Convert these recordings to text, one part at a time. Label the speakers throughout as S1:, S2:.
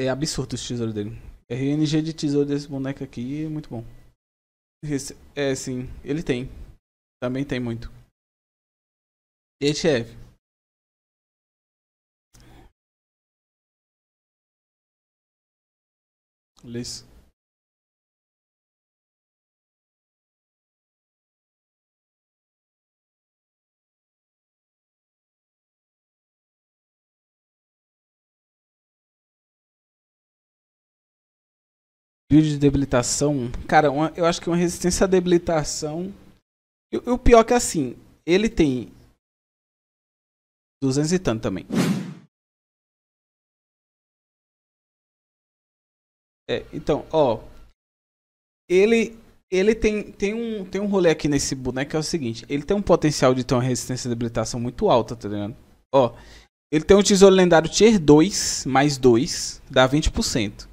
S1: É absurdo os tesouros dele. RNG de tesouro desse boneco aqui é muito bom. Esse, é, sim. Ele
S2: tem. Também tem muito. E aí, chefe? Liz. Build de debilitação, cara, uma, eu acho que uma resistência à debilitação. E, o pior é que é assim, ele tem 200 e tanto também. É, então, ó. Ele ele tem, tem, um, tem um rolê aqui
S1: nesse boneco que é o seguinte: ele tem um potencial de ter uma resistência de debilitação muito alta, tá ligado? Ó, ele tem um tesouro lendário tier 2, mais 2, dá 20%.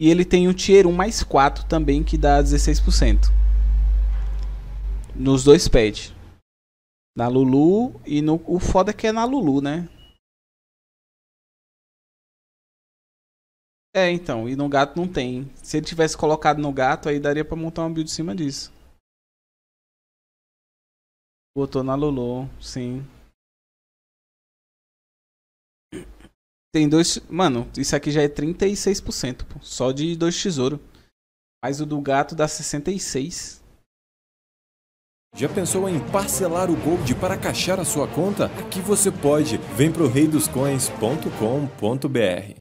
S1: E ele tem um Tier 1 mais 4 também, que dá 16%. Nos dois pads. Na Lulu e no. O foda é que é na Lulu, né? É, então, e no gato não tem. Se ele tivesse colocado no gato, aí daria pra montar uma build em cima disso. Botou na Lulu, sim. Tem dois. Mano, isso aqui já é 36%, pô. Só de dois tesouros. Mas o do gato dá 66. Já pensou em parcelar o Gold para caixar a sua conta? Aqui você pode. Vem pro reidoscoins.com.br.